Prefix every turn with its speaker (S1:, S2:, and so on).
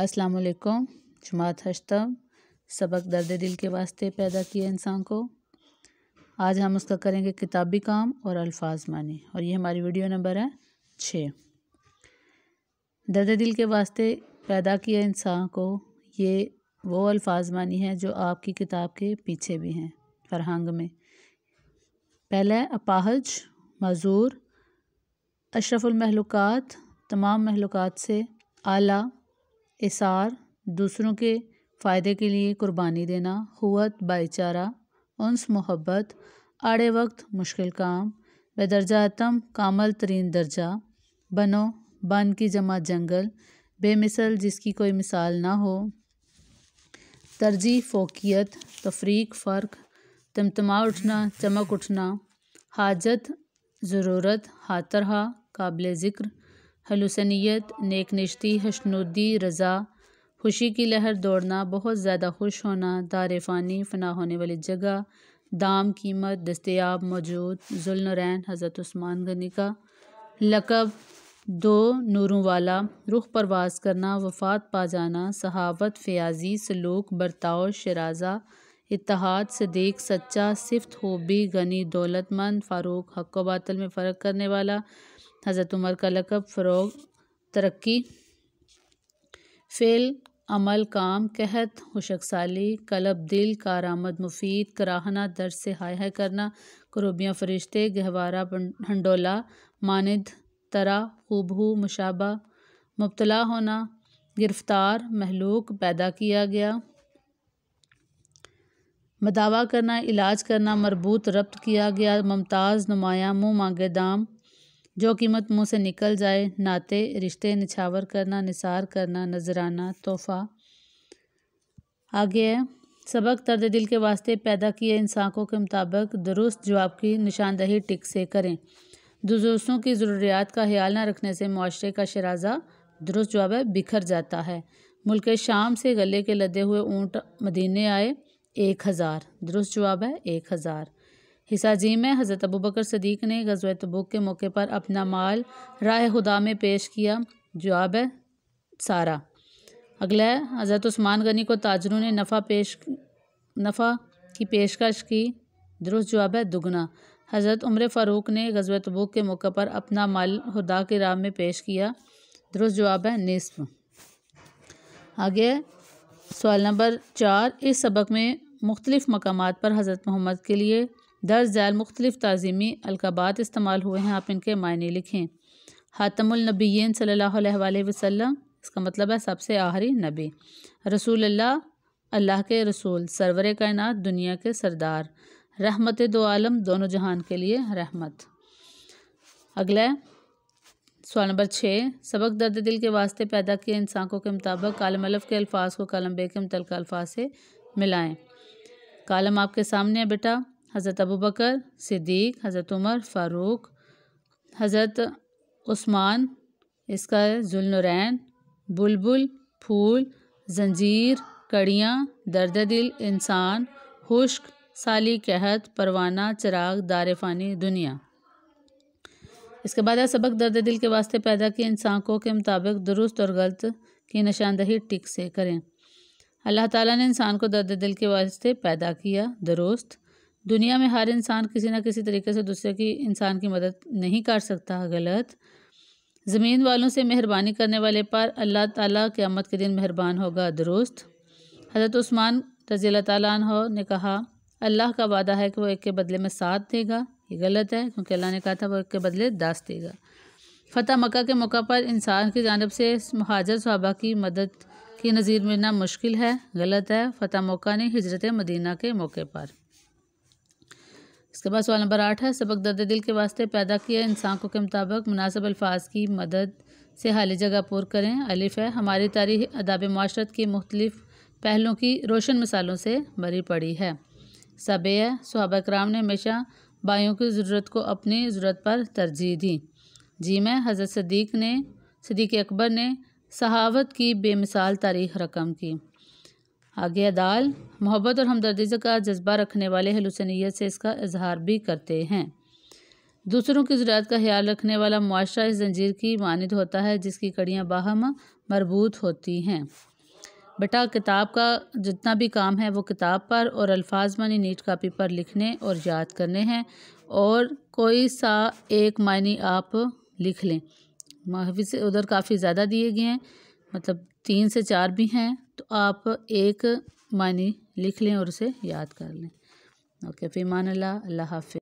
S1: अस्सलाम वालेकुम जमात हशतम सबक दर्द दिल के वास्ते पैदा किया इंसान को आज हम उसका करेंगे किताबी काम और अल्फाज माने और ये हमारी वीडियो नंबर है छः दर्द दिल के वास्ते पैदा किया इंसान को ये वो अल्फाज मानी है जो आपकी किताब के पीछे भी हैं फरहंग में पहला है अपाहज मज़ूर अशरफुलमहलूक़ात तमाम महलूक़ात से आला इसार दूसरों के फ़ायदे के लिए कुर्बानी देना हुत भाईचारा उनस मोहब्बत आड़े वक्त मुश्किल काम बदर्जा अतम कामल तरीन दर्जा बनो बन की जमा जंगल बेमिसल जिसकी कोई मिसाल ना हो तरजीह फोकियत तफरीक फ़र्क तमतमा उठना चमक उठना हाजत ज़रूरत हाथरहा काबिल ज़िक्र हलूसनीत नेकनिश्ती हशनुदी रज़ा खुशी की लहर दौड़ना बहुत ज़्यादा खुश होना फ़ानी फना होने वाली जगह दाम कीमत दस्तियाब मौजूद जुलनरैन हज़रत उस्मान गनी का लकब दो नूरों वाला रुख परवास करना वफात पा जाना सहावत फयाजी सलूक बर्ताव शराजा इतिहाद सदीक सच्चा सिफ्त होबी गनी दौलतमंद फ़ारूक हक बातल में फ़र्क करने वाला हज़रत उमर का लकब फ़रोग तरक्की फ़ेल अमल काम कहत साली कलब दिल कारामद मुफीद कराहना दर्द से हाय हाय करना करूबियाँ फरिश्ते गहवारा हंडोला मानद तरा खूबहू मुशाबा मुबतला होना गिरफ़्तार महलूक पैदा किया गया मदावा करना इलाज करना मरबूत रब्त किया गया मुमताज़ नुमाया मुँह मांगे दाम जो कीमत मुँह से निकल जाए नाते रिश्ते निछावर करना निसार करना नजराना तोहफा आगे है सबक तर्द दिल के वास्ते पैदा किए इंसाकों के मुताबिक दुरुस्त जवाब की निशानदही टिक से करें दुरुस्तों की ज़रूरियात का ख्याल न रखने से माशरे का शराजा दुरुस्त जवाब है बिखर जाता है मुल्क शाम से गले के लदे हुए ऊँट मदीने आए एक हज़ार दुरुस्त जवाब है एक हज़ार हिसाजी में हज़रत अबू बकर सदीक ने गजव तबुक के मौके पर अपना माल राय खुदा में पेश किया जवाब है सारा अगला है हज़रत उस्मान गनी को ताजरों ने नफ़ा पेश नफ़ा की पेशकश की दुरुस्त जवाब है दुगना हज़रत उम्र फ़ारूक ने गजव तबुक के मौके पर अपना माल खुदा के राह में पेश किया दुरुस्त जवाब है निसफ आगे सवाल नंबर चार इस सबक में मुख्तलिफ़ मकाम पर हज़रत मोहम्मद के लिए दर्ज झैल मुख्तलिफ़ तज़ीमी अलकबात इस्तेमाल हुए हैं आप इनके मायने लिखें हातमनबीन सल्ला वसम इसका मतलब है सबसे आहरी नबी रसूल अल्लाह अल्लाह के रसूल सरवर कायन दुनिया के सरदार रहमत दो आलम दोनों जहान के लिए रहमत अगला सवाल नंबर छः सबक दर्द दिल के वास्ते पैदा किए इंसानों के मुताबिक कालम अलफ के अल्फाज को कालम बे के मुतल अल्फाज से मिलाएँ कालम आपके सामने है बेटा हज़रत अबू बकर सिद्दीक हज़रत उमर फ़ारूक हज़रत उस्मान इसका जुलनरैन बुलबुल फूल जंजीर कड़ियाँ दर्द दिल इंसान खुश्क साली कहत परवाना चिराग दार फ़ानी दुनिया इसके बाद सबक दर्द दिल के वास्ते पैदा किए इंसानों के मुताबिक दुरुस्त और गलत की निशानदही टिक से करें अल्लाह ताला ने इंसान को दर्द दिल के वास्ते पैदा किया दुरुस्त दुनिया में हर इंसान किसी ना किसी तरीके से दूसरे की इंसान की मदद नहीं कर सकता गलत ज़मीन वालों से मेहरबानी करने वाले पर अल्लाह ताला क़्यामत के दिन मेहरबान होगा दुरुस्त हज़रत उस्मान रजील अल्लाह ने कहा अल्लाह का वादा है कि वह एक के बदले में साथ देगा ये गलत है क्योंकि अल्लाह ने कहा था वह एक के बदले दस देगा फ़तेह मक्का के मौका पर इंसान की जानब से महाजर सहाबा की मदद की नज़ीर मिलना मुश्किल है गलत है फ़तेह मौका ने हिजरत मदीना के मौके पर इसके बाद सवाल नंबर आठ है सबक दर्द दिल के वास्ते पैदा किया को के मुताबिक मुनासिब अल्फाज की मदद से हाली जगह पुर करें अलिफ है हमारी तारीख अदाब माशरत के मुख्तलिफ पहलों की रोशन मिसालों से भरी पड़ी है सब है सहाबा कराम ने हमेशा बाइयों की ज़रूरत को अपनी ज़रूरत पर तरजीह दी जी मैं हज़रत सदीक ने सदीक अकबर ने सहावत की बेमिसाल तारीख रकम की आगे अदाल मोहब्बत और हमदर्दी का जज्बा रखने वाले हलुसनीत से इसका इजहार भी करते हैं दूसरों की ज़रूरत का ख्याल रखने वाला मुआरा इस जंजीर की मानद होता है जिसकी कड़ियाँ बाहम मरबूत होती हैं बेटा किताब का जितना भी काम है वो किताब पर और अल्फाज मानी नीट कापी पर लिखने और याद करने हैं और कोई सा एक मानी आप लिख लें महफिज उधर काफ़ी ज़्यादा दिए गए हैं मतलब तीन से चार भी हैं तो आप एक मानी लिख लें और उसे याद कर लें ओके फ़ीमान अल्लाह अल्लाह हाफि